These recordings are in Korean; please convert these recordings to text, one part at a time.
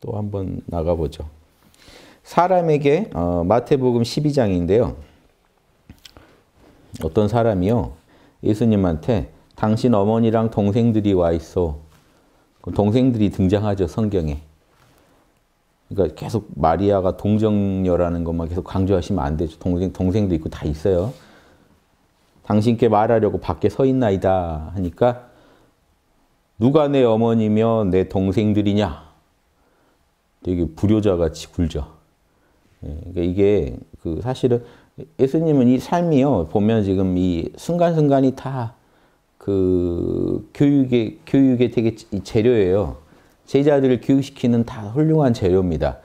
또 한 번 나가보죠. 사람에게 어, 마태복음 12장인데요. 어떤 사람이요. 예수님한테 당신 어머니랑 동생들이 와 있어. 동생들이 등장하죠. 성경에. 그러니까 계속 마리아가 동정녀라는 것만 계속 강조하시면 안 되죠. 동생, 동생도 있고 다 있어요. 당신께 말하려고 밖에 서 있나이다 하니까 누가 내 어머니며 내 동생들이냐? 되게 불효자같이 굴죠. 예, 그러니까 이게 그 사실은 예수님은 이 삶이요 보면 지금 이 순간순간이 다 그 교육의 교육의 되게 재료예요. 제자들을 교육시키는 다 훌륭한 재료입니다.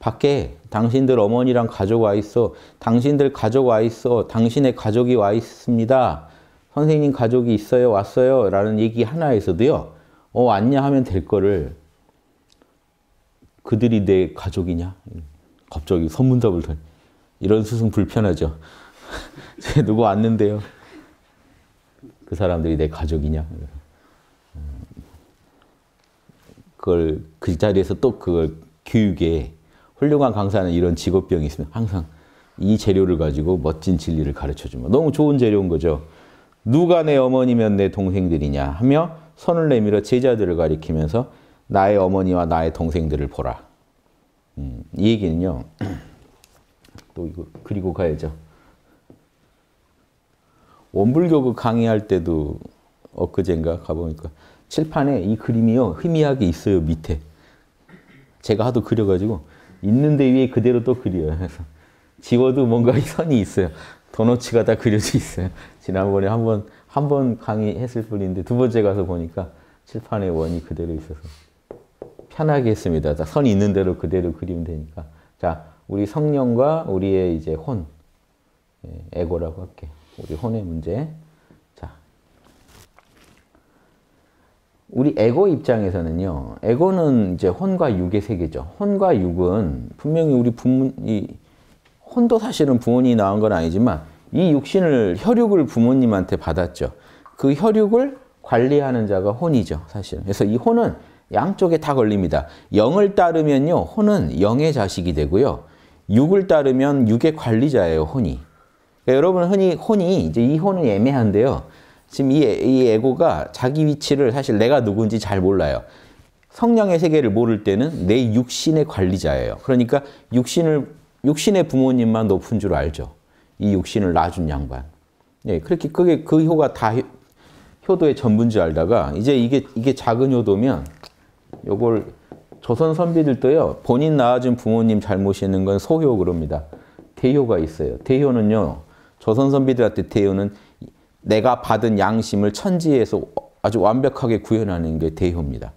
밖에 당신들 어머니랑 가족 와 있어. 당신들 가족 와 있어. 당신의 가족이 와 있습니다. 선생님 가족이 있어요. 왔어요. 라는 얘기 하나에서도요. 어 왔냐 하면 될 거를 그들이 내 가족이냐? 갑자기 선문답을 던 이런 수승 불편하죠. 누구 왔는데요? 그 사람들이 내 가족이냐? 그걸 그 자리에서 또 그걸 교육에 훌륭한 강사는 이런 직업병이 있으면 항상 이 재료를 가지고 멋진 진리를 가르쳐 주면 너무 좋은 재료인 거죠. 누가 내 어머니면 내 동생들이냐 하며 손을 내밀어 제자들을 가리키면서 나의 어머니와 나의 동생들을 보라. 음, 이 얘기는요. 또 이거 그리고 가야죠. 원불교구 강의할 때도 엊그젠가 가보니까 칠판에 이 그림이요. 희미하게 있어요. 밑에. 제가 하도 그려가지고 있는데 위에 그대로 또 그려요. 그래서 지워도 뭔가 선이 있어요. 도너츠가 다 그려져 있어요. 지난번에 한번 한번 강의했을 뿐인데 두 번째 가서 보니까 칠판의 원이 그대로 있어서 편하게 했습니다. 선 있는 대로 그대로 그리면 되니까. 자, 우리 성령과 우리의 이제 혼, 예, 에고라고 할게. 우리 혼의 문제. 자, 우리 에고 입장에서는요. 에고는 이제 혼과 육의 세계죠. 혼과 육은 분명히 우리 부모, 이 혼도 사실은 부모님이 낳은 건 아니지만 이 육신을 혈육을 부모님한테 받았죠. 그 혈육을 관리하는 자가 혼이죠, 사실. 그래서 이 혼은 양쪽에 다 걸립니다. 영을 따르면요, 혼은 영의 자식이 되고요. 육을 따르면 육의 관리자예요, 혼이. 그러니까 여러분 흔히 혼이 이제 이 혼은 애매한데요. 지금 이, 이 에고가 자기 위치를 사실 내가 누군지 잘 몰라요. 성령의 세계를 모를 때는 내 육신의 관리자예요. 그러니까 육신을 육신의 부모님만 높은 줄 알죠. 이 육신을 놔준 양반. 예, 그렇게 그게 그 효가 다 효, 도의 전부인 줄 알다가 이제 이게 이게 작은 효도면 요걸 조선 선비들도요 본인 낳아준 부모님 잘못이 있는 건 소효 그럽니다. 대효가 있어요. 대효는요 조선 선비들한테 대효는 내가 받은 양심을 천지에서 아주 완벽하게 구현하는 게 대효입니다.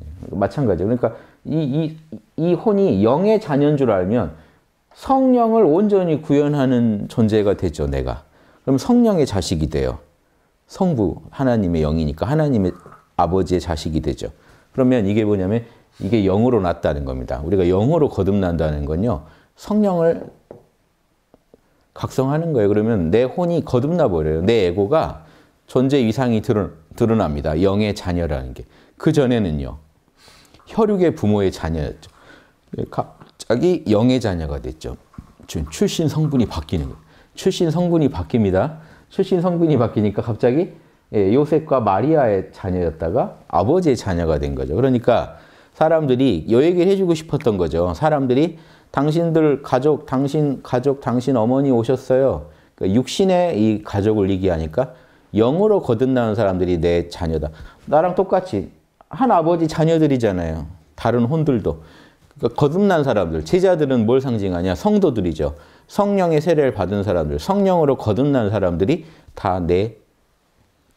예, 마찬가지 그러니까 이, 이, 이 혼이 영의 자녀인 줄 알면 성령을 온전히 구현하는 존재가 되죠, 내가. 그럼 성령의 자식이 돼요. 성부, 하나님의 영이니까 하나님의 아버지의 자식이 되죠. 그러면 이게 뭐냐면 이게 영으로 났다는 겁니다. 우리가 영으로 거듭난다는 건요. 성령을 각성하는 거예요. 그러면 내 혼이 거듭나 버려요. 내 에고가 존재 위상이 드러, 납니다 영의 자녀라는 게. 그 전에는요. 혈육의 부모의 자녀였죠. 자기 영의 자녀가 됐죠. 출신 성분이 바뀌는 거예요. 출신 성분이 바뀝니다. 출신 성분이 바뀌니까 갑자기 예, 요셉과 마리아의 자녀였다가 아버지의 자녀가 된 거죠. 그러니까 사람들이 요 얘기를 해주고 싶었던 거죠. 사람들이 당신들 가족, 당신 가족, 당신 어머니 오셨어요. 그러니까 육신의 이 가족을 얘기하니까 영으로 거듭나는 사람들이 내 자녀다. 나랑 똑같이 한 아버지 자녀들이잖아요. 다른 혼들도. 그러니까 거듭난 사람들, 제자들은 뭘 상징하냐? 성도들이죠. 성령의 세례를 받은 사람들, 성령으로 거듭난 사람들이 다 내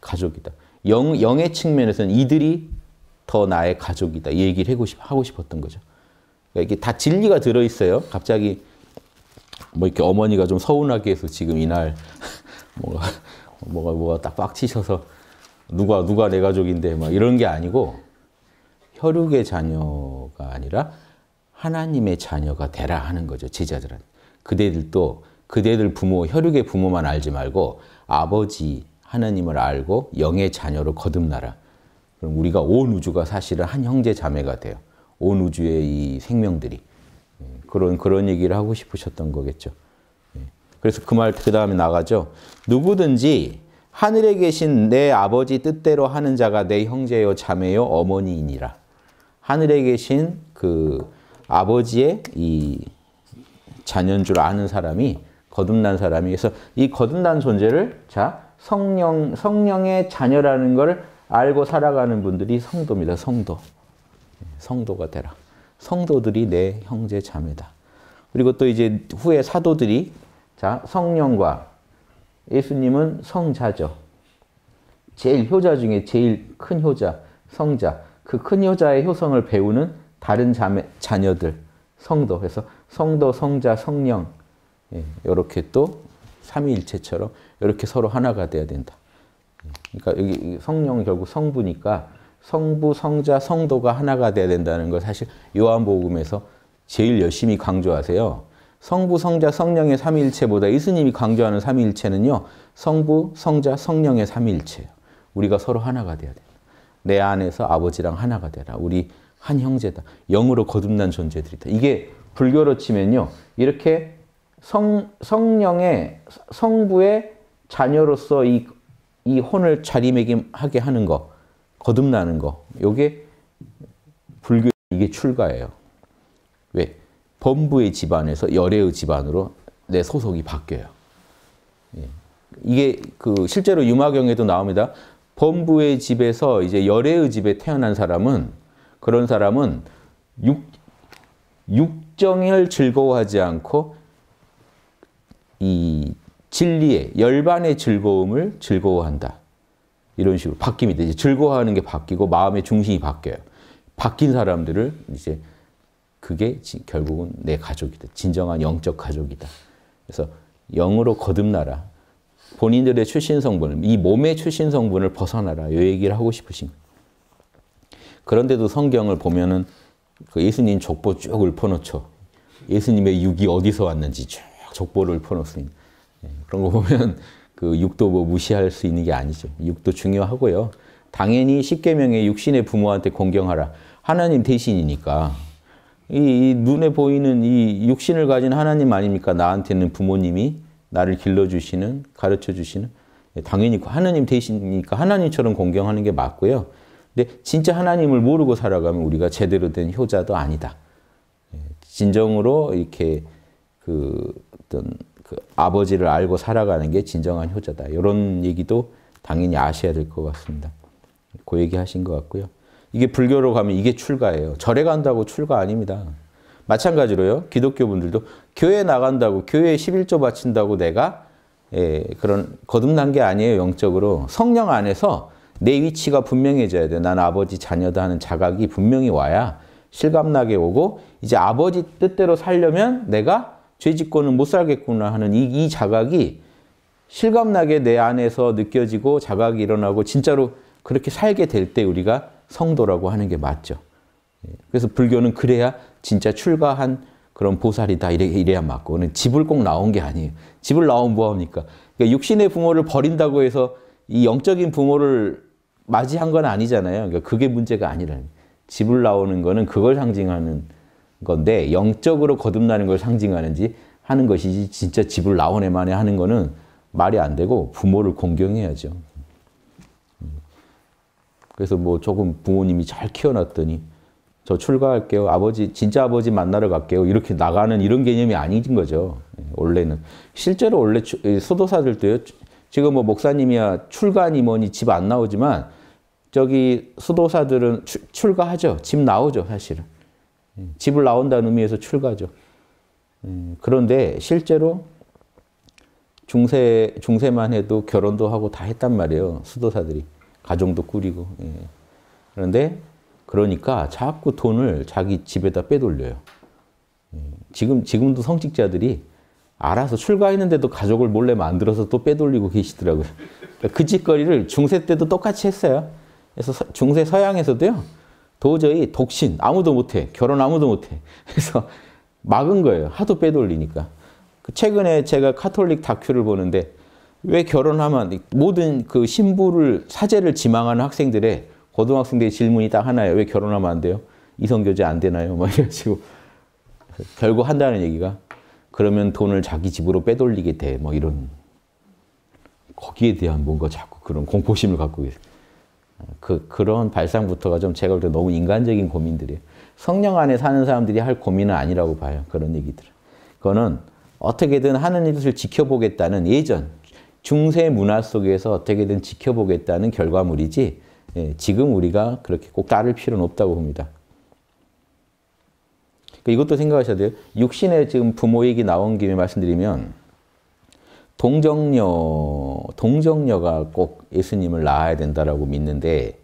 가족이다. 영, 영의 측면에서는 이들이 더 나의 가족이다. 이 얘기를 하고, 싶, 하고 싶었던 거죠. 그러니까 이게 다 진리가 들어있어요. 갑자기 뭐 이렇게 어머니가 좀 서운하게 해서 지금 이날 뭐가, 뭐가, 뭐가 딱 빡치셔서 누가, 누가 내 가족인데 막 이런 게 아니고 혈육의 자녀가 아니라 하나님의 자녀가 되라 하는 거죠. 제자들은. 그대들도 그대들 부모, 혈육의 부모만 알지 말고 아버지 하나님을 알고 영의 자녀로 거듭나라. 그럼 우리가 온 우주가 사실은 한 형제 자매가 돼요. 온 우주의 이 생명들이. 예, 그런, 그런 얘기를 하고 싶으셨던 거겠죠. 예, 그래서 그 말, 그 다음에 나가죠. 누구든지 하늘에 계신 내 아버지 뜻대로 하는 자가 내 형제요, 자매요, 어머니이니라. 하늘에 계신 그 아버지의 이 자녀인 줄 아는 사람이 거듭난 사람이 그래서 이 거듭난 존재를 자 성령 성령의 자녀라는 걸 알고 살아가는 분들이 성도입니다. 성도 성도가 되라. 성도들이 내 형제 자매다. 그리고 또 이제 후에 사도들이 자 성령과 예수님은 성자죠. 제일 효자 중에 제일 큰 효자 성자 그 큰 효자의 효성을 배우는 다른 자매, 자녀들, 성도. 그래서 성도, 성자, 성령. 예, 이렇게 또 삼위일체처럼 이렇게 서로 하나가 돼야 된다. 음, 그러니까 여기 성령 결국 성부니까 성부, 성자, 성도가 하나가 돼야 된다는 걸 사실 요한복음에서 제일 열심히 강조하세요. 성부, 성자, 성령의 삼위일체보다 예수님이 강조하는 삼위일체는요. 성부, 성자, 성령의 삼위일체예요. 우리가 서로 하나가 돼야 된내 안에서 아버지랑 하나가 되라. 우리 한 형제다. 영으로 거듭난 존재들이다. 이게 불교로 치면요. 이렇게 성, 성령의, 성부의 자녀로서 이, 이 혼을 자리매김하게 하는 거, 거듭나는 거, 요게 불교, 이게 출가예요. 왜? 범부의 집안에서 열애의 집안으로 내 소속이 바뀌어요. 예. 이게 그 실제로 유마경에도 나옵니다. 범부의 집에서 이제 열애의 집에 태어난 사람은 그런 사람은 육, 육정을 즐거워하지 않고 이 진리의 열반의 즐거움을 즐거워한다. 이런 식으로 바뀝니다. 이제 즐거워하는 게 바뀌고 마음의 중심이 바뀌어요. 바뀐 사람들을 이제 그게 결국은 내 가족이다. 진정한 영적 가족이다. 그래서 영으로 거듭나라. 본인들의 출신 성분을 이 몸의 출신 성분을 벗어나라. 이 얘기를 하고 싶으신 거예요. 그런데도 성경을 보면은 그 예수님 족보 쭉 읊어놓죠. 예수님의 육이 어디서 왔는지 쭉 족보를 읊어놓습니다. 예, 그런 거 보면 그 육도 뭐 무시할 수 있는 게 아니죠. 육도 중요하고요. 당연히 십계명의 육신의 부모한테 공경하라. 하나님 대신이니까. 이, 이, 눈에 보이는 이 육신을 가진 하나님 아닙니까? 나한테는 부모님이 나를 길러주시는, 가르쳐주시는. 예, 당연히 그 하나님 대신이니까 하나님처럼 공경하는 게 맞고요. 근데 진짜 하나님을 모르고 살아가면 우리가 제대로 된 효자도 아니다. 예, 진정으로 이렇게 그 어떤 그 아버지를 알고 살아가는 게 진정한 효자다. 이런 얘기도 당연히 아셔야 될 것 같습니다. 그 얘기 하신 것 같고요. 이게 불교로 가면 이게 출가예요. 절에 간다고 출가 아닙니다. 마찬가지로요. 기독교 분들도 교회 나간다고 교회에 11조 바친다고 내가 예, 그런 거듭난 게 아니에요. 영적으로 성령 안에서 내 위치가 분명해져야 돼요. 난 아버지 자녀다 하는 자각이 분명히 와야 실감나게 오고 이제 아버지 뜻대로 살려면 내가 죄짓고는 못 살겠구나 하는 이, 이 자각이 실감나게 내 안에서 느껴지고 자각이 일어나고 진짜로 그렇게 살게 될 때 우리가 성도라고 하는 게 맞죠. 예. 그래서 불교는 그래야 진짜 출가한 그런 보살이다 이래, 이래야 맞고 집을 꼭 나온 게 아니에요. 집을 나온 뭐합니까? 그러니까 육신의 부모를 버린다고 해서 이 영적인 부모를 맞이한 건 아니잖아요. 그러니까 그게 문제가 아니라 집을 나오는 거는 그걸 상징하는 건데 영적으로 거듭나는 걸 상징하는지 하는 것이지 진짜 집을 나온 애만에 하는 거는 말이 안 되고 부모를 공경해야죠. 그래서 뭐 조금 부모님이 잘 키워놨더니 저 출가할게요. 아버지, 진짜 아버지 만나러 갈게요. 이렇게 나가는 이런 개념이 아닌 거죠. 예, 원래는. 실제로 원래 수도사들도요 지금 뭐 목사님이야 출간 임원이 집안 나오지만 저기 수도사들은 추, 출가하죠. 집 나오죠, 사실은. 예, 집을 나온다는 의미에서 출가죠. 예, 그런데 실제로 중세, 중세만 해도 결혼도 하고 다 했단 말이에요. 수도사들이. 가정도 꾸리고. 예. 그런데 그러니까 자꾸 돈을 자기 집에다 빼돌려요. 예, 지금, 지금도 성직자들이 알아서 출가했는데도 가족을 몰래 만들어서 또 빼돌리고 계시더라고요. 그러니까 그 짓거리를 중세 때도 똑같이 했어요. 그래서 중세 서양에서도요. 도저히 독신 아무도 못해 결혼 아무도 못해 그래서 막은 거예요. 하도 빼돌리니까. 그 최근에 제가 카톨릭 다큐를 보는데 왜 결혼하면 모든 그 신부를 사제를 지망하는 학생들의 고등학생들의 질문이 딱 하나예요. 왜 결혼하면 안 돼요? 이성교제 안 되나요? 막 이래가지고 결국 한다는 얘기가 그러면 돈을 자기 집으로 빼돌리게 돼. 뭐 이런 거기에 대한 뭔가 자꾸 그런 공포심을 갖고 계세요. 그, 그런 발상부터가 좀 제가 볼 때 너무 인간적인 고민들이에요. 성령 안에 사는 사람들이 할 고민은 아니라고 봐요. 그런 얘기들. 그거는 어떻게든 하는 일을 지켜보겠다는 예전, 중세 문화 속에서 어떻게든 지켜보겠다는 결과물이지, 예, 지금 우리가 그렇게 꼭 따를 필요는 없다고 봅니다. 그러니까 이것도 생각하셔야 돼요. 육신의 지금 부모 얘기 나온 김에 말씀드리면 동정녀, 동정녀가 꼭 예수님을 낳아야 된다라고 믿는데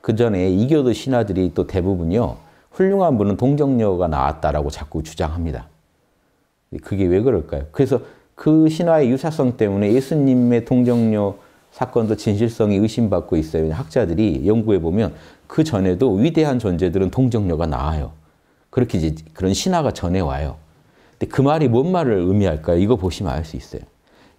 그 전에 이교도 신하들이 또 대부분요. 훌륭한 분은 동정녀가 나왔다라고 자꾸 주장합니다. 그게 왜 그럴까요? 그래서 그 신화의 유사성 때문에 예수님의 동정녀 사건도 진실성이 의심받고 있어요. 학자들이 연구해 보면 그 전에도 위대한 존재들은 동정녀가 나와요. 그렇게 이제 그런 신화가 전해와요. 근데 그 말이 뭔 말을 의미할까요? 이거 보시면 알 수 있어요.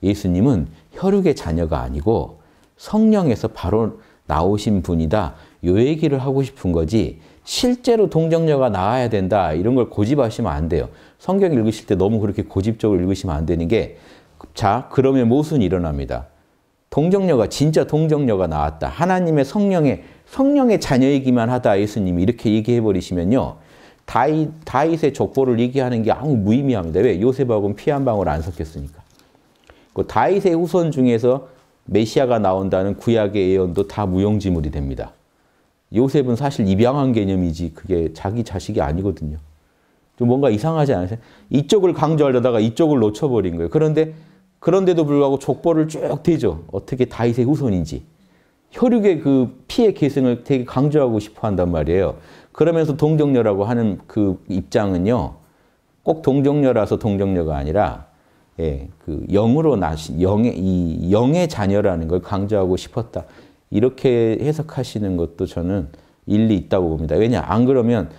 예수님은 혈육의 자녀가 아니고 성령에서 바로 나오신 분이다. 요 얘기를 하고 싶은 거지 실제로 동정녀가 나와야 된다. 이런 걸 고집하시면 안 돼요. 성경 읽으실 때 너무 그렇게 고집적으로 읽으시면 안 되는 게 자, 그러면 모순 일어납니다. 동정녀가 진짜 동정녀가 나왔다. 하나님의 성령의 성령의 자녀이기만 하다. 예수님이 이렇게 얘기해 버리시면요. 다이 다윗의 족보를 얘기하는 게 아무 무의미합니다. 왜? 요셉하고는 피 한 방울 안 섞였으니까. 그 다윗의 후손 중에서 메시아가 나온다는 구약의 예언도 다 무용지물이 됩니다. 요셉은 사실 입양한 개념이지 그게 자기 자식이 아니거든요. 좀 뭔가 이상하지 않으세요? 이쪽을 강조하려다가 이쪽을 놓쳐버린 거예요. 그런데 그런데도 불구하고 족보를 쭉 대죠. 어떻게 다윗의 후손인지. 혈육의 그 피의 계승을 되게 강조하고 싶어 한단 말이에요. 그러면서 동정녀라고 하는 그 입장은요. 꼭 동정녀라서 동정녀가 아니라 예, 그 영으로 나신 영의 이 영의 자녀라는 걸 강조하고 싶었다. 이렇게 해석하시는 것도 저는 일리 있다고 봅니다. 왜냐? 안 그러면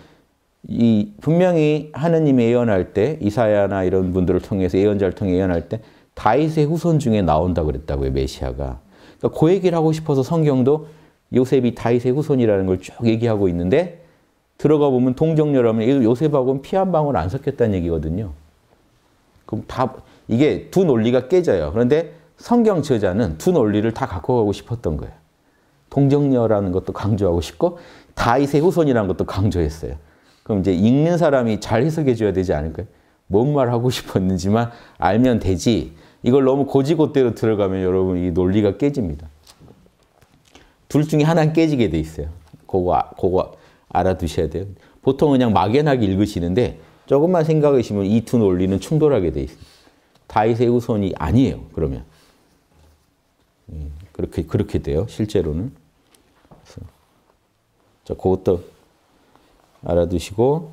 이 분명히 하느님이 예언할 때 이사야나 이런 분들을 통해서 예언자를 통해 예언할 때다이의 후손 중에 나온다 고 그랬다고요 메시아가. 그러니까 그 얘기를 하고 싶어서 성경도 요셉이 다이의 후손이라는 걸 쭉 얘기하고 있는데 들어가 보면 동정녀라 하면 요새하고피한 방울 안 섞였다는 얘기거든요. 그럼 다 이게 두 논리가 깨져요. 그런데 성경 저자는 두 논리를 다 갖고 가고 싶었던 거예요. 동정녀라는 것도 강조하고 싶고 다윗의 후손이라는 것도 강조했어요. 그럼 이제 읽는 사람이 잘 해석해 줘야 되지 않을까요? 뭔 말 하고 싶었는지만 알면 되지. 이걸 너무 고지고대로 들어가면 여러분 이 논리가 깨집니다. 둘 중에 하나는 깨지게 돼 있어요. 그거 그거 알아두셔야 돼요. 보통 그냥 막연하게 읽으시는데 조금만 생각하시면 이두 논리는 충돌하게 돼 있습니다. 윗의 후손이 아니에요. 그러면 예, 그렇게 그렇게 돼요. 실제로는 자 그것도 알아두시고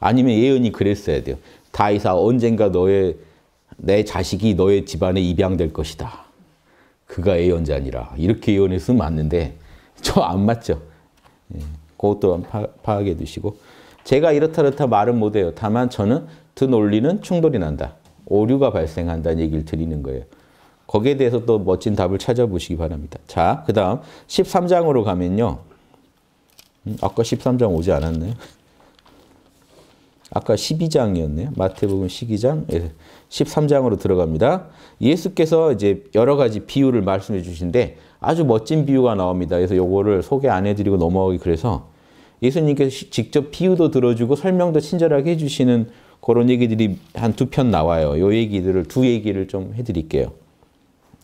아니면 예언이 그랬어야 돼요. 다윗아 언젠가 너의 내 자식이 너의 집안에 입양될 것이다. 그가 예언자니라 이렇게 예언했으면 맞는데 저 안 맞죠. 예. 그것 도 파, 악해 두시고 제가 이렇다 저렇다 말은 못해요. 다만 저는 드 논리는 충돌이 난다. 오류가 발생한다는 얘기를 드리는 거예요. 거기에 대해서 또 멋진 답을 찾아보시기 바랍니다. 자, 그 다음 13장으로 가면요. 음, 아까 13장 오지 않았네요. 아까 12장이었네요. 마태복음 12장, 13장으로 예, 들어갑니다. 예수께서 이제 여러 가지 비유를 말씀해 주신데 아주 멋진 비유가 나옵니다. 그래서 요거를 소개 안 해드리고 넘어가기 그래서 예수님께서 직접 비유도 들어주고 설명도 친절하게 해주시는 그런 얘기들이 한 두 편 나와요. 요 얘기들을, 두 얘기를 좀 해드릴게요.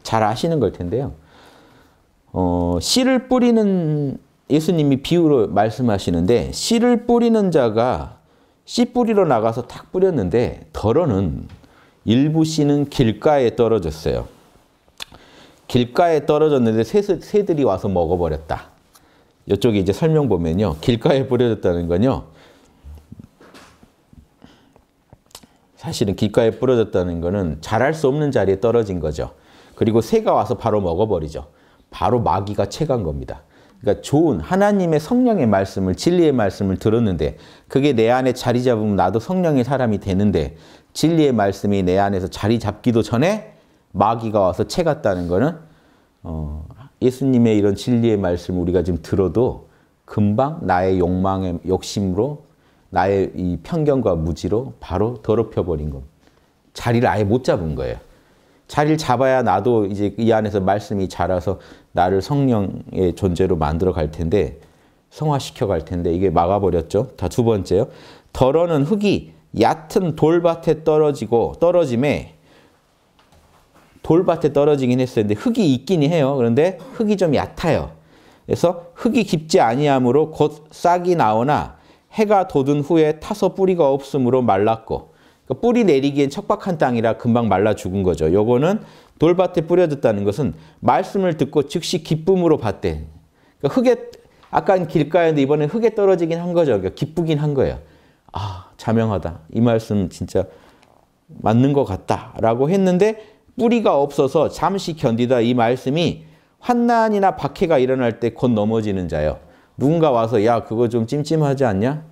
잘 아시는 걸 텐데요. 어, 씨를 뿌리는 예수님이 비유로 말씀하시는데 씨를 뿌리는 자가 씨 뿌리러 나가서 탁 뿌렸는데 덜어는 일부 씨는 길가에 떨어졌어요. 길가에 떨어졌는데 새, 새들이 와서 먹어버렸다. 이쪽에 이제 설명 보면요. 길가에 뿌려졌다는 건요. 사실은 길가에 뿌려졌다는 거는 자랄 수 없는 자리에 떨어진 거죠. 그리고 새가 와서 바로 먹어버리죠. 바로 마귀가 채간 겁니다. 그러니까 좋은 하나님의 성령의 말씀을 진리의 말씀을 들었는데 그게 내 안에 자리 잡으면 나도 성령의 사람이 되는데 진리의 말씀이 내 안에서 자리 잡기도 전에 마귀가 와서 채 갔다는 거는 어, 예수님의 이런 진리의 말씀 을 우리가 지금 들어도 금방 나의 욕망의 욕심으로 나의 이 편견과 무지로 바로 더럽혀버린 겁 자리를 아예 못 잡은 거예요. 자리를 잡아야 나도 이제 이 안에서 말씀이 자라서 나를 성령의 존재로 만들어 갈 텐데 성화시켜 갈 텐데 이게 막아버렸죠. 자, 두 번째요. 더러는 흙이 얕은 돌밭에 떨어지고 떨어짐에 돌밭에 떨어지긴 했어요. 데 흙이 있긴 해요. 그런데 흙이 좀 얕아요. 그래서 흙이 깊지 아니하므로 곧 싹이 나오나 해가 돋은 후에 타서 뿌리가 없으므로 말랐고 그러니까 뿌리 내리기엔 척박한 땅이라 금방 말라 죽은 거죠. 요거는 돌밭에 뿌려졌다는 것은 말씀을 듣고 즉시 기쁨으로 받대. 그러니까 흙에 아까 길가였는데 이번에 흙에 떨어지긴 한 거죠. 그러니까 기쁘긴 한 거예요. 아 자명하다. 이 말씀 진짜 맞는 것 같다라고 했는데 뿌리가 없어서 잠시 견디다 이 말씀이 환난이나 박해가 일어날 때 곧 넘어지는 자요. 누군가 와서 야 그거 좀 찜찜하지 않냐?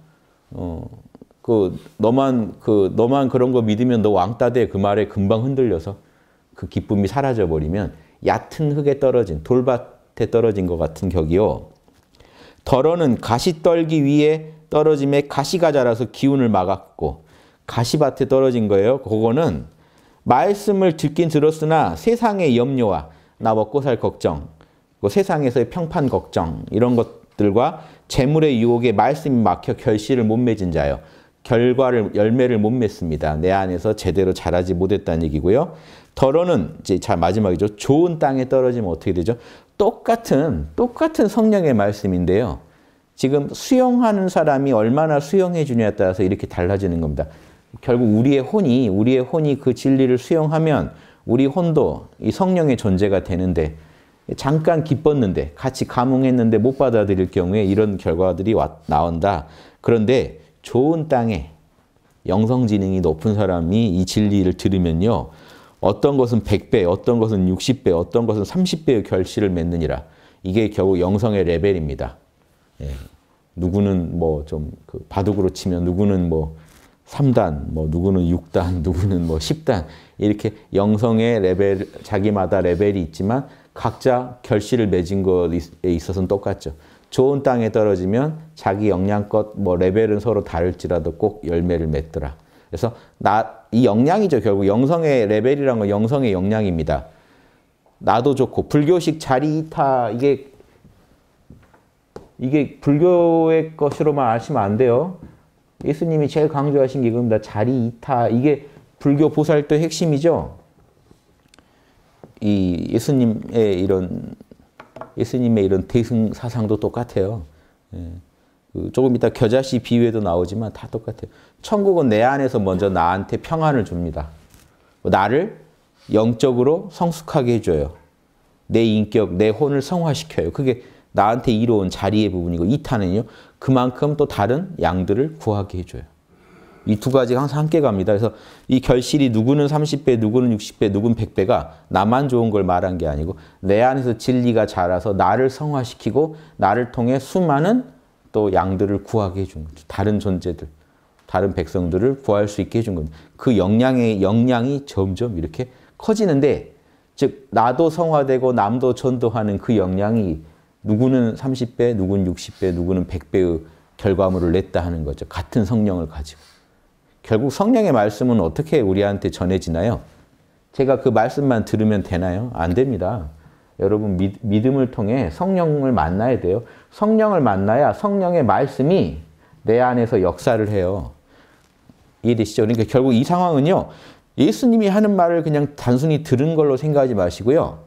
어, 그 너만 그 너만 그런 거 믿으면 너 왕따 돼. 그 말에 금방 흔들려서 그 기쁨이 사라져 버리면 얕은 흙에 떨어진 돌밭에 떨어진 것 같은 격이요. 덜어는 가시 떨기 위해 떨어짐에 가시가 자라서 기운을 막았고 가시밭에 떨어진 거예요. 그거는 말씀을 듣긴 들었으나 세상의 염려와 나 먹고 살 걱정, 그 세상에서의 평판 걱정 이런 것들과 재물의 유혹에 말씀이 막혀 결실을 못 맺은 자요. 결과를 열매를 못 맺습니다. 내 안에서 제대로 자라지 못했다는 얘기고요. 더러는 이제 자 마지막이죠. 좋은 땅에 떨어지면 어떻게 되죠? 똑같은 똑같은 성령의 말씀인데요. 지금 수용하는 사람이 얼마나 수용해 주냐에 따라서 이렇게 달라지는 겁니다. 결국 우리의 혼이 우리의 혼이 그 진리를 수용하면 우리 혼도 이 성령의 존재가 되는데 잠깐 기뻤는데 같이 감흥했는데 못 받아들일 경우에 이런 결과들이 와, 나온다. 그런데 좋은 땅에 영성지능이 높은 사람이 이 진리를 들으면요. 어떤 것은 100배, 어떤 것은 60배, 어떤 것은 30배의 결실을 맺느니라. 이게 결국 영성의 레벨입니다. 예. 누구는 뭐좀그 바둑으로 치면 누구는 뭐 3단, 뭐 누구는 6단, 누구는 뭐 10단 이렇게 영성의 레벨 자기마다 레벨이 있지만 각자 결실을 맺은 것에 있어서는 똑같죠. 좋은 땅에 떨어지면 자기 역량껏 뭐 레벨은 서로 다를지라도 꼭 열매를 맺더라. 그래서 나이 역량이죠. 결국 영성의 레벨이란 건 영성의 역량입니다. 나도 좋고 불교식 자리 이타 이게 이게 불교의 것으로만 아시면 안 돼요. 예수님이 제일 강조하신 게 그겁니다. 자리 이타 이게 불교 보살도 핵심이죠. 이 예수님의 이런 예수님의 이런 대승 사상도 똑같아요. 예. 그 조금 이따 겨자씨 비유에도 나오지만 다 똑같아요. 천국은 내 안에서 먼저 나한테 평안을 줍니다. 나를 영적으로 성숙하게 해줘요. 내 인격, 내 혼을 성화시켜요. 그게 나한테 이로운 자리의 부분이고 이타는요. 그만큼 또 다른 양들을 구하게 해줘요. 이 두 가지가 항상 함께 갑니다. 그래서 이 결실이 누구는 30배, 누구는 60배, 누구는 100배가 나만 좋은 걸 말한 게 아니고 내 안에서 진리가 자라서 나를 성화시키고 나를 통해 수많은 또 양들을 구하게 해준 거죠. 다른 존재들, 다른 백성들을 구할 수 있게 해준 겁니그 역량의 역량이 점점 이렇게 커지는데 즉 나도 성화되고 남도 전도하는 그 역량이 누구는 30배, 누구는 60배, 누구는 100배의 결과물을 냈다 하는 거죠. 같은 성령을 가지고. 결국 성령의 말씀은 어떻게 우리한테 전해지나요? 제가 그 말씀만 들으면 되나요? 안 됩니다. 여러분 믿, 믿음을 통해 성령을 만나야 돼요. 성령을 만나야 성령의 말씀이 내 안에서 역사를 해요. 이해되시죠? 그러니까 결국 이 상황은요. 예수님이 하는 말을 그냥 단순히 들은 걸로 생각하지 마시고요.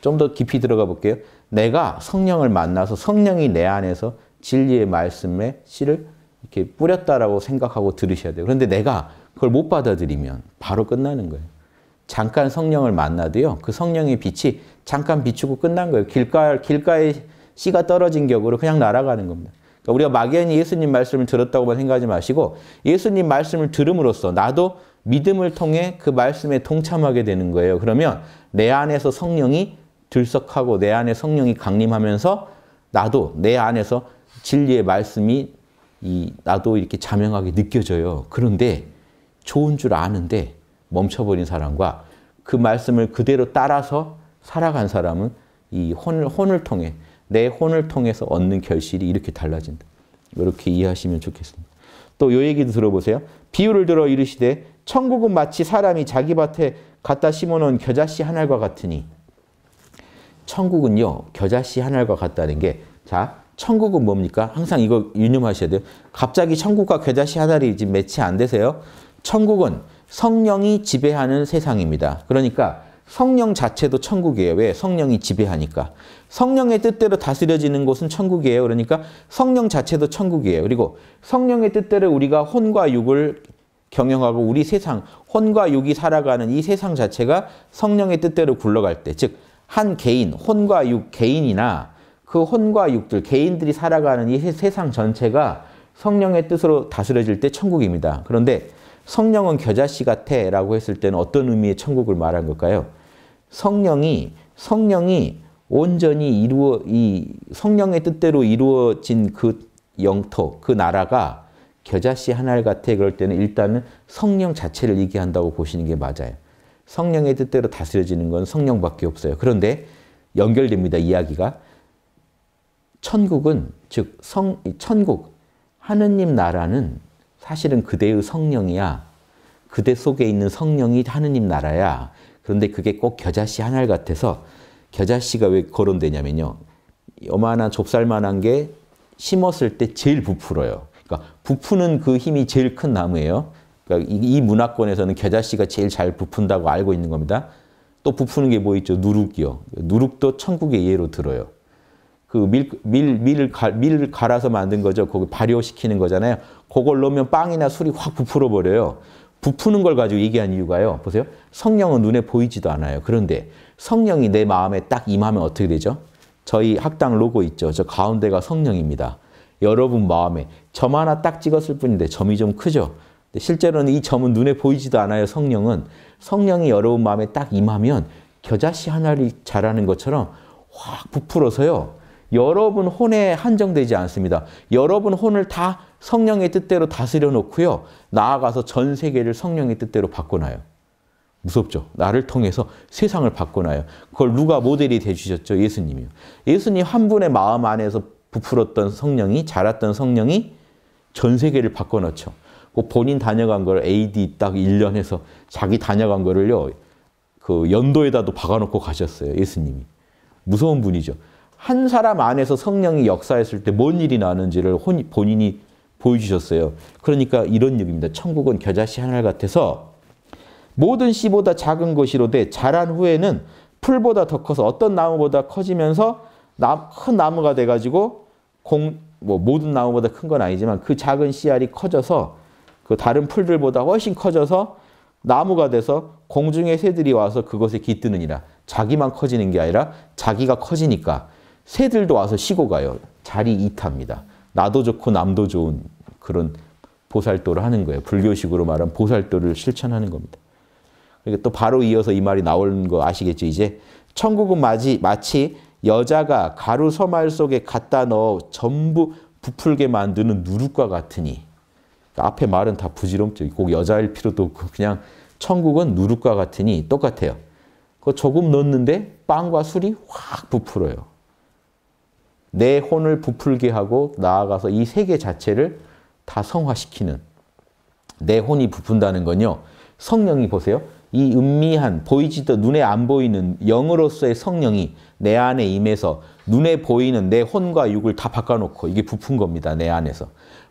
좀 더 깊이 들어가 볼게요. 내가 성령을 만나서 성령이 내 안에서 진리의 말씀에 씨를 이렇게 뿌렸다라고 생각하고 들으셔야 돼요. 그런데 내가 그걸 못 받아들이면 바로 끝나는 거예요. 잠깐 성령을 만나도요. 그 성령의 빛이 잠깐 비추고 끝난 거예요. 길가, 길가에 씨가 떨어진 격으로 그냥 날아가는 겁니다. 그러니까 우리가 막연히 예수님 말씀을 들었다고만 생각하지 마시고 예수님 말씀을 들음으로써 나도 믿음을 통해 그 말씀에 동참하게 되는 거예요. 그러면 내 안에서 성령이 들썩하고 내 안에 성령이 강림하면서 나도 내 안에서 진리의 말씀이 이 나도 이렇게 자명하게 느껴져요. 그런데 좋은 줄 아는데 멈춰버린 사람과 그 말씀을 그대로 따라서 살아간 사람은 이 혼을, 혼을 통해, 내 혼을 통해서 얻는 결실이 이렇게 달라진다. 이렇게 이해하시면 좋겠습니다. 또 요 얘기도 들어보세요. 비유를 들어 이르시되 천국은 마치 사람이 자기 밭에 갖다 심어놓은 겨자씨 한 알과 같으니 천국은요 겨자씨 한 알과 같다는 게자 천국은 뭡니까? 항상 이거 유념하셔야 돼요. 갑자기 천국과 겨자씨 한 알이 지금 매치 안 되세요? 천국은 성령이 지배하는 세상입니다. 그러니까 성령 자체도 천국이에요. 왜? 성령이 지배하니까. 성령의 뜻대로 다스려지는 곳은 천국이에요. 그러니까 성령 자체도 천국이에요. 그리고 성령의 뜻대로 우리가 혼과 육을 경영하고 우리 세상, 혼과 육이 살아가는 이 세상 자체가 성령의 뜻대로 굴러갈 때, 즉, 한 개인, 혼과 육 개인이나 그 혼과 육들, 개인들이 살아가는 이 세상 전체가 성령의 뜻으로 다스려질 때 천국입니다. 그런데 성령은 겨자씨 같아 라고 했을 때는 어떤 의미의 천국을 말한 걸까요? 성령이, 성령이 온전히 이루어, 이 성령의 뜻대로 이루어진 그 영토, 그 나라가 겨자씨 하나를 같아 그럴 때는 일단은 성령 자체를 얘기한다고 보시는 게 맞아요. 성령의 뜻대로 다스려지는 건 성령밖에 없어요. 그런데 연결됩니다. 이야기가. 천국은 즉성 천국 하느님 나라는 사실은 그대의 성령이야. 그대 속에 있는 성령이 하느님 나라야. 그런데 그게 꼭 겨자씨 하나 같아서 겨자씨가 왜 거론되냐면요. 요만한 좁쌀만한 게 심었을 때 제일 부풀어요. 그러니까 부푸는 그 힘이 제일 큰 나무예요. 그러니까 이 문화권에서는 겨자씨가 제일 잘 부푼다고 알고 있는 겁니다. 또 부푸는 게 뭐 있죠? 누룩이요. 누룩도 천국의 예로 들어요. 그 밀, 밀, 밀 밀을 갈아서 만든 거죠. 거기 발효시키는 거잖아요. 그걸 넣으면 빵이나 술이 확 부풀어 버려요. 부푸는 걸 가지고 얘기한 이유가요. 보세요. 성령은 눈에 보이지도 않아요. 그런데 성령이 내 마음에 딱 임하면 어떻게 되죠? 저희 학당 로고 있죠. 저 가운데가 성령입니다. 여러분 마음에 점 하나 딱 찍었을 뿐인데 점이 좀 크죠. 실제로는 이 점은 눈에 보이지도 않아요. 성령은 성령이 여러분 마음에 딱 임하면 겨자씨 하나를 자라는 것처럼 확 부풀어서요. 여러분 혼에 한정되지 않습니다. 여러분 혼을 다 성령의 뜻대로 다스려 놓고요. 나아가서 전 세계를 성령의 뜻대로 바꿔놔요. 무섭죠. 나를 통해서 세상을 바꿔놔요. 그걸 누가 모델이 되주셨죠? 예수님이요. 예수님 한 분의 마음 안에서 부풀었던 성령이, 자랐던 성령이 전 세계를 바꿔놓죠. 그 본인 다녀간 걸 AD 딱 1년 해서 자기 다녀간 거를요. 그 연도에다도 박아놓고 가셨어요. 예수님이. 무서운 분이죠. 한 사람 안에서 성령이 역사했을 때 뭔 일이 나는지를 본인이 보여주셨어요. 그러니까 이런 얘기입니다. 천국은 겨자씨 하나 같아서 모든 씨보다 작은 것이로되 자란 후에는 풀보다 더 커서 어떤 나무보다 커지면서 큰 나무가 돼가지고 공, 뭐 모든 나무보다 큰 건 아니지만 그 작은 씨알이 커져서 그 다른 풀들보다 훨씬 커져서 나무가 돼서 공중의 새들이 와서 그것에 깃드느니라. 자기만 커지는 게 아니라 자기가 커지니까 새들도 와서 쉬고 가요. 자리 이탑니다. 나도 좋고 남도 좋은 그런 보살도를 하는 거예요. 불교식으로 말하면 보살도를 실천하는 겁니다. 그러니또 바로 이어서 이 말이 나오는 거 아시겠죠? 이제 천국은 마치, 마치 여자가 가루 서말 속에 갖다 넣어 전부 부풀게 만드는 누룩과 같으니 그러니까 앞에 말은 다 부지런적, 꼭 여자일 필요도 없고 그냥 천국은 누룩과 같으니 똑같아요. 그 조금 넣는데 빵과 술이 확 부풀어요. 내 혼을 부풀게 하고 나아가서 이 세계 자체를 다 성화시키는 내 혼이 부푼다는 건요. 성령이 보세요. 이 은미한 보이지도 눈에 안 보이는 영으로서의 성령이 내 안에 임해서 눈에 보이는 내 혼과 육을 다 바꿔놓고 이게 부푼 겁니다. 내 안에서.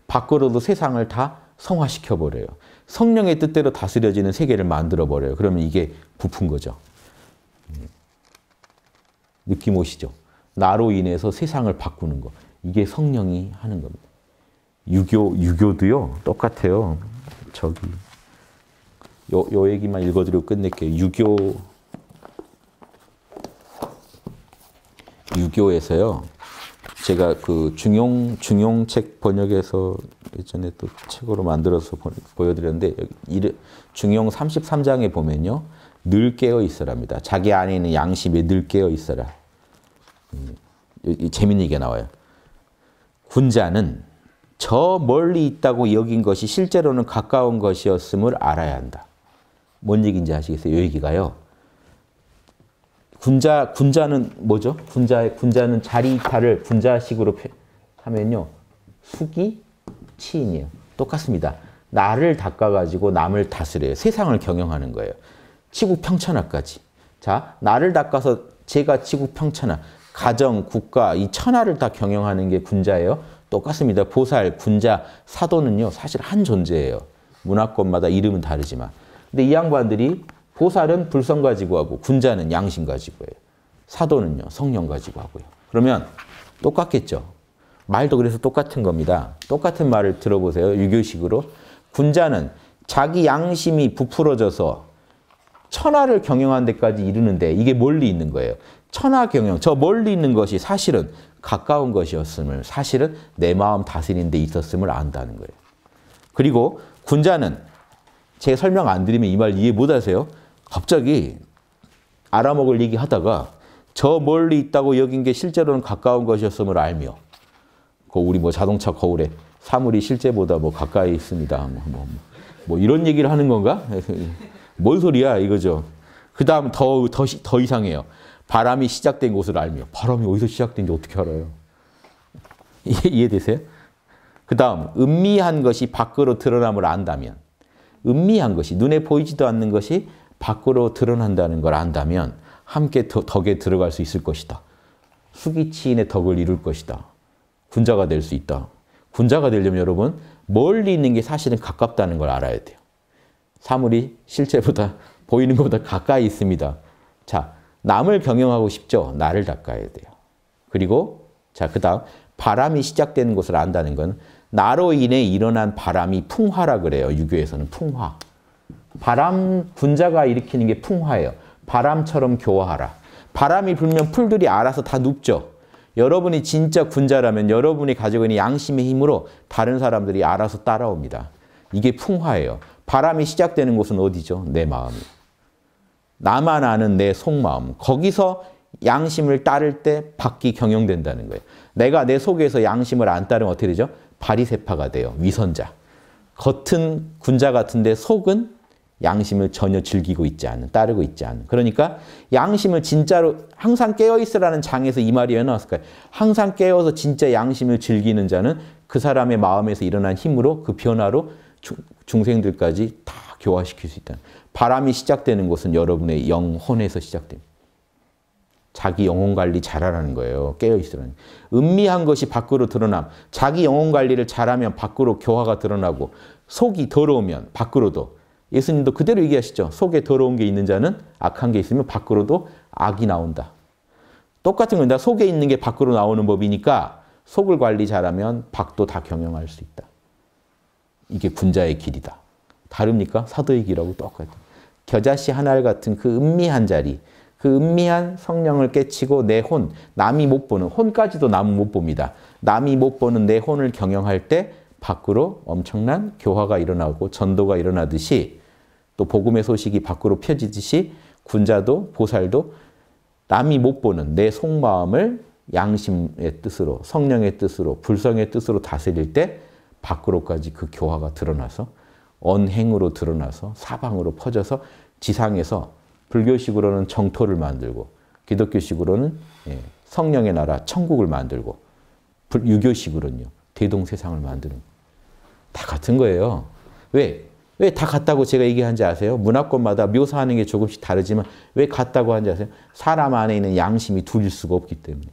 밖으로도 세상을 다 성화시켜버려요. 성령의 뜻대로 다스려지는 세계를 만들어버려요. 그러면 이게 부푼 거죠. 음. 느낌 오시죠? 나로 인해서 세상을 바꾸는 것. 이게 성령이 하는 겁니다. 유교, 유교도요, 똑같아요. 저기, 요, 요 얘기만 읽어드리고 끝낼게요. 유교, 유교에서요, 제가 그 중용, 중용책 번역에서 예전에 또 책으로 만들어서 보, 여드렸는데 중용 33장에 보면요, 늘 깨어 있으랍니다. 자기 안에 있는 양심에 늘 깨어 있어라. 재밌는 얘기가 나와요. 군자는 저 멀리 있다고 여긴 것이 실제로는 가까운 것이었음을 알아야 한다. 뭔 얘기인지 아시겠어요? 이 얘기가요. 군자, 군자는 뭐죠? 군자, 군자는 자리 이탈을 군자식으로 하면요. 숙이 치인이에요. 똑같습니다. 나를 닦아가지고 남을 다스려요. 세상을 경영하는 거예요. 치국 평천하까지. 자, 나를 닦아서 제가 치국 평천하. 가정, 국가, 이 천하를 다 경영하는 게 군자예요. 똑같습니다. 보살, 군자, 사도는요, 사실 한 존재예요. 문화권마다 이름은 다르지만. 근데 이 양반들이 보살은 불성 가지고 하고, 군자는 양심 가지고 해요. 사도는요, 성령 가지고 하고요. 그러면 똑같겠죠. 말도 그래서 똑같은 겁니다. 똑같은 말을 들어보세요. 유교식으로. 군자는 자기 양심이 부풀어져서 천하를 경영하는 데까지 이르는데 이게 멀리 있는 거예요. 천하경영, 저 멀리 있는 것이 사실은 가까운 것이었음을, 사실은 내 마음 다스리는 데 있었음을 안다는 거예요. 그리고 군자는 제 설명 안 드리면 이 말 이해 못 하세요? 갑자기 알아먹을 얘기 하다가 저 멀리 있다고 여긴 게 실제로는 가까운 것이었음을 알며 그 우리 뭐 자동차 거울에 사물이 실제보다 뭐 가까이 있습니다. 뭐, 뭐, 뭐, 뭐 이런 얘기를 하는 건가? 뭔 소리야 이거죠. 그 다음 더, 더, 더 이상해요. 바람이 시작된 곳을 알며. 바람이 어디서 시작된지 어떻게 알아요? 이해, 되세요? 그 다음, 은미한 것이 밖으로 드러남을 안다면, 은미한 것이, 눈에 보이지도 않는 것이 밖으로 드러난다는 걸 안다면, 함께 덕에 들어갈 수 있을 것이다. 수기치인의 덕을 이룰 것이다. 군자가 될 수 있다. 군자가 되려면 여러분, 멀리 있는 게 사실은 가깝다는 걸 알아야 돼요. 사물이 실체보다 보이는 것보다 가까이 있습니다. 자, 남을 경영하고 싶죠? 나를 닦아야 돼요. 그리고 자, 그 다음 바람이 시작되는 것을 안다는 건 나로 인해 일어난 바람이 풍화라 그래요. 유교에서는 풍화. 바람 군자가 일으키는 게 풍화예요. 바람처럼 교화하라. 바람이 불면 풀들이 알아서 다 눕죠. 여러분이 진짜 군자라면 여러분이 가지고 있는 양심의 힘으로 다른 사람들이 알아서 따라옵니다. 이게 풍화예요. 바람이 시작되는 곳은 어디죠? 내마음이 나만 아는 내 속마음. 거기서 양심을 따를 때 밖이 경영된다는 거예요. 내가 내 속에서 양심을 안 따르면 어떻게 되죠? 바리세파가 돼요. 위선자. 겉은 군자 같은데 속은 양심을 전혀 즐기고 있지 않은, 따르고 있지 않은. 그러니까 양심을 진짜로 항상 깨어있으라는 장에서 이 말이 왜 나왔을까요? 항상 깨어서 진짜 양심을 즐기는 자는 그 사람의 마음에서 일어난 힘으로 그 변화로 중, 생들까지다 교화시킬 수 있다. 바람이 시작되는 것은 여러분의 영혼에서 시작됩니다. 자기 영혼 관리 잘하라는 거예요. 깨어있으라는. 은미한 것이 밖으로 드러남. 자기 영혼 관리를 잘하면 밖으로 교화가 드러나고 속이 더러우면 밖으로도. 예수님도 그대로 얘기하시죠. 속에 더러운 게 있는 자는 악한 게 있으면 밖으로도 악이 나온다. 똑같은 겁니다. 속에 있는 게 밖으로 나오는 법이니까 속을 관리 잘하면 밖도 다 경영할 수 있다. 이게 군자의 길이다. 다릅니까? 사도의 길하고 똑같다. 겨자씨 하나를 같은 그 은미한 자리, 그 은미한 성령을 깨치고 내 혼, 남이 못 보는, 혼까지도 남은 못 봅니다. 남이 못 보는 내 혼을 경영할 때 밖으로 엄청난 교화가 일어나고 전도가 일어나듯이 또 복음의 소식이 밖으로 펴지듯이 군자도 보살도 남이 못 보는 내 속마음을 양심의 뜻으로, 성령의 뜻으로, 불성의 뜻으로 다스릴 때 밖으로까지 그 교화가 드러나서 언행으로 드러나서 사방으로 퍼져서 지상에서 불교식으로는 정토를 만들고 기독교식으로는 예, 성령의 나라 천국을 만들고 유교식으로는요 대동세상을 만드는 다 같은 거예요. 왜? 왜 다 같다고 제가 얘기한지 아세요? 문화권마다 묘사하는 게 조금씩 다르지만 왜 같다고 하지 아세요? 사람 안에 있는 양심이 둘일 수가 없기 때문에.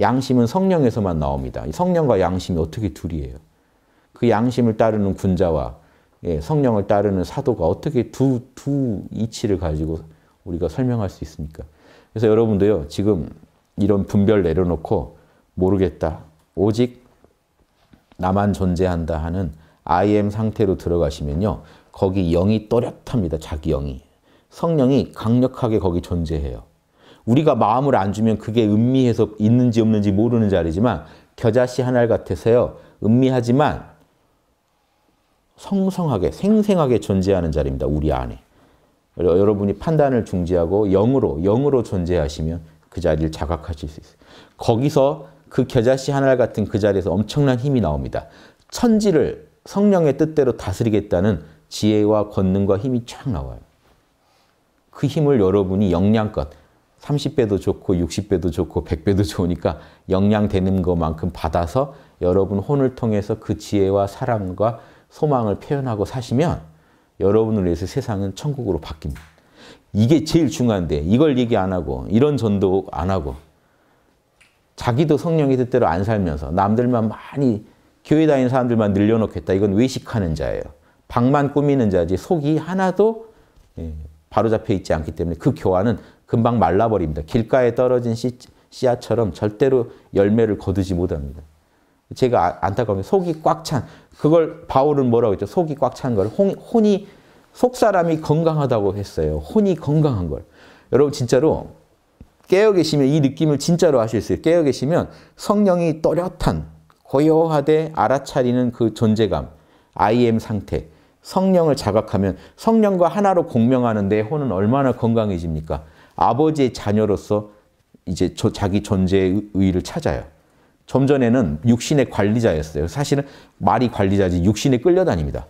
양심은 성령에서만 나옵니다. 성령과 양심이 어떻게 둘이에요? 그 양심을 따르는 군자와 예, 성령을 따르는 사도가 어떻게 두, 두 이치를 가지고 우리가 설명할 수 있습니까? 그래서 여러분도요, 지금 이런 분별 내려놓고 모르겠다. 오직 나만 존재한다 하는 I am 상태로 들어가시면요. 거기 영이 또렷합니다. 자기 영이. 성령이 강력하게 거기 존재해요. 우리가 마음을 안 주면 그게 음미해서 있는지 없는지 모르는 자리지만 겨자씨 하나 같아서요. 음미하지만 성성하게 생생하게 존재하는 자리입니다. 우리 안에. 여러분이 판단을 중지하고 영으로 영으로 존재하시면 그 자리를 자각하실 수 있어요. 거기서 그 겨자씨 하나 같은 그 자리에서 엄청난 힘이 나옵니다. 천지를 성령의 뜻대로 다스리겠다는 지혜와 권능과 힘이 쫙 나와요. 그 힘을 여러분이 역량껏 30배도 좋고 60배도 좋고 100배도 좋으니까 역량되는 것만큼 받아서 여러분 혼을 통해서 그 지혜와 사랑과 소망을 표현하고 사시면 여러분을 위해서 세상은 천국으로 바뀝니다. 이게 제일 중요한데 이걸 얘기 안 하고 이런 전도 안 하고 자기도 성령의 뜻대로 안 살면서 남들만 많이 교회 다니는 사람들만 늘려놓겠다. 이건 외식하는 자예요. 방만 꾸미는 자지 속이 하나도 예, 바로잡혀 있지 않기 때문에 그 교환은 금방 말라버립니다. 길가에 떨어진 씨, 씨앗처럼 절대로 열매를 거두지 못합니다. 제가 아, 안타까운 속이 꽉 찬 그걸 바울은 뭐라고 했죠? 속이 꽉 찬 걸 혼이 속 사람이 건강하다고 했어요. 혼이 건강한 걸. 여러분 진짜로 깨어 계시면 이 느낌을 진짜로 아실수 있어요. 깨어 계시면 성령이 또렷한 고요하되 알아차리는 그 존재감, I m 상태, 성령을 자각하면 성령과 하나로 공명하는 내 혼은 얼마나 건강해집니까? 아버지의 자녀로서 이제 자기 존재의 의의를 찾아요. 좀 전에는 육신의 관리자였어요. 사실은 말이 관리자지 육신에 끌려다닙니다.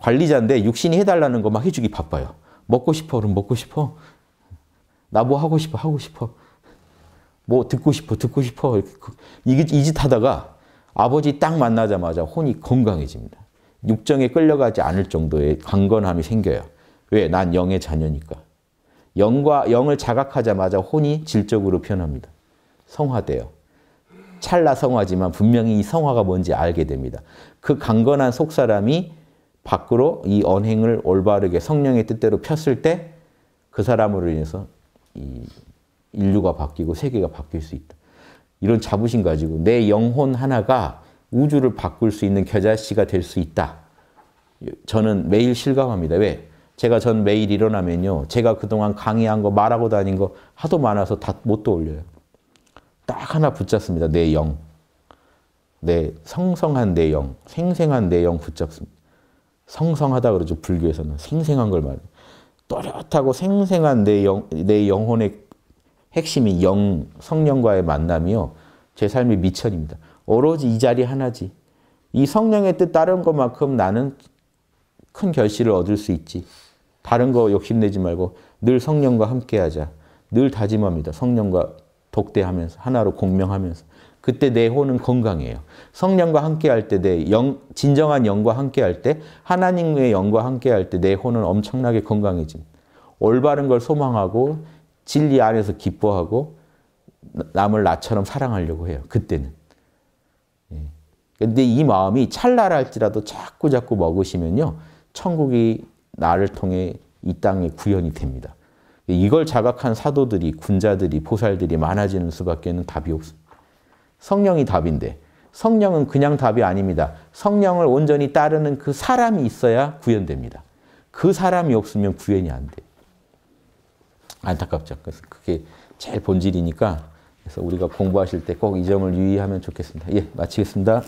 관리자인데 육신이 해달라는 거 막 해주기 바빠요. 먹고 싶어? 그럼 먹고 싶어? 나 뭐 하고 싶어? 하고 싶어? 뭐 듣고 싶어? 듣고 싶어? 이짓 그, 하다가 아버지 딱 만나자마자 혼이 건강해집니다. 육정에 끌려가지 않을 정도의 강건함이 생겨요. 왜? 난 영의 자녀니까. 영과 영을 자각하자마자 혼이 질적으로 변합니다. 성화돼요. 찰나 성화지만 분명히 이 성화가 뭔지 알게 됩니다. 그 강건한 속사람이 밖으로 이 언행을 올바르게 성령의 뜻대로 폈을 때 그 사람으로 인해서 인류가 바뀌고 세계가 바뀔 수 있다. 이런 자부심 가지고 내 영혼 하나가 우주를 바꿀 수 있는 겨자씨가 될 수 있다. 저는 매일 실감합니다. 왜? 제가 전 매일 일어나면요. 제가 그동안 강의한 거, 말하고 다닌 거 하도 많아서 다 못 떠올려요. 딱 하나 붙잡습니다. 내 영. 내 성성한 내 영, 생생한 내 영 붙잡습니다. 성성하다 그러죠. 불교에서는 생생한 걸 말해요. 또렷하고 생생한 내, 영, 내 영혼의 핵심이 영, 성령과의 만남이요. 제 삶의 미천입니다. 오로지 이 자리 하나지. 이 성령의 뜻 따른 것만큼 나는 큰 결실을 얻을 수 있지. 다른 거 욕심내지 말고 늘 성령과 함께하자. 늘 다짐합니다. 성령과 독대하면서 하나로 공명하면서 그때 내 혼은 건강해요. 성령과 함께 할때내 영, 진정한 영과 함께 할때 하나님의 영과 함께 할때 내 혼은 엄청나게 건강해집 올바른 걸 소망하고 진리 안에서 기뻐하고 남을 나처럼 사랑하려고 해요. 그때는. 예. 근데 이 마음이 찰나랄지라도 자꾸 자꾸 먹으시면요. 천국이 나를 통해 이 땅에 구현이 됩니다. 이걸 자각한 사도들이, 군자들이, 보살들이 많아지는 수밖에는 답이 없습니다. 성령이 답인데 성령은 그냥 답이 아닙니다. 성령을 온전히 따르는 그 사람이 있어야 구현됩니다. 그 사람이 없으면 구현이 안 돼. 안타깝죠. 그래서 그게 제일 본질이니까 그래서 우리가 공부하실 때 꼭 이 점을 유의하면 좋겠습니다. 예, 마치겠습니다.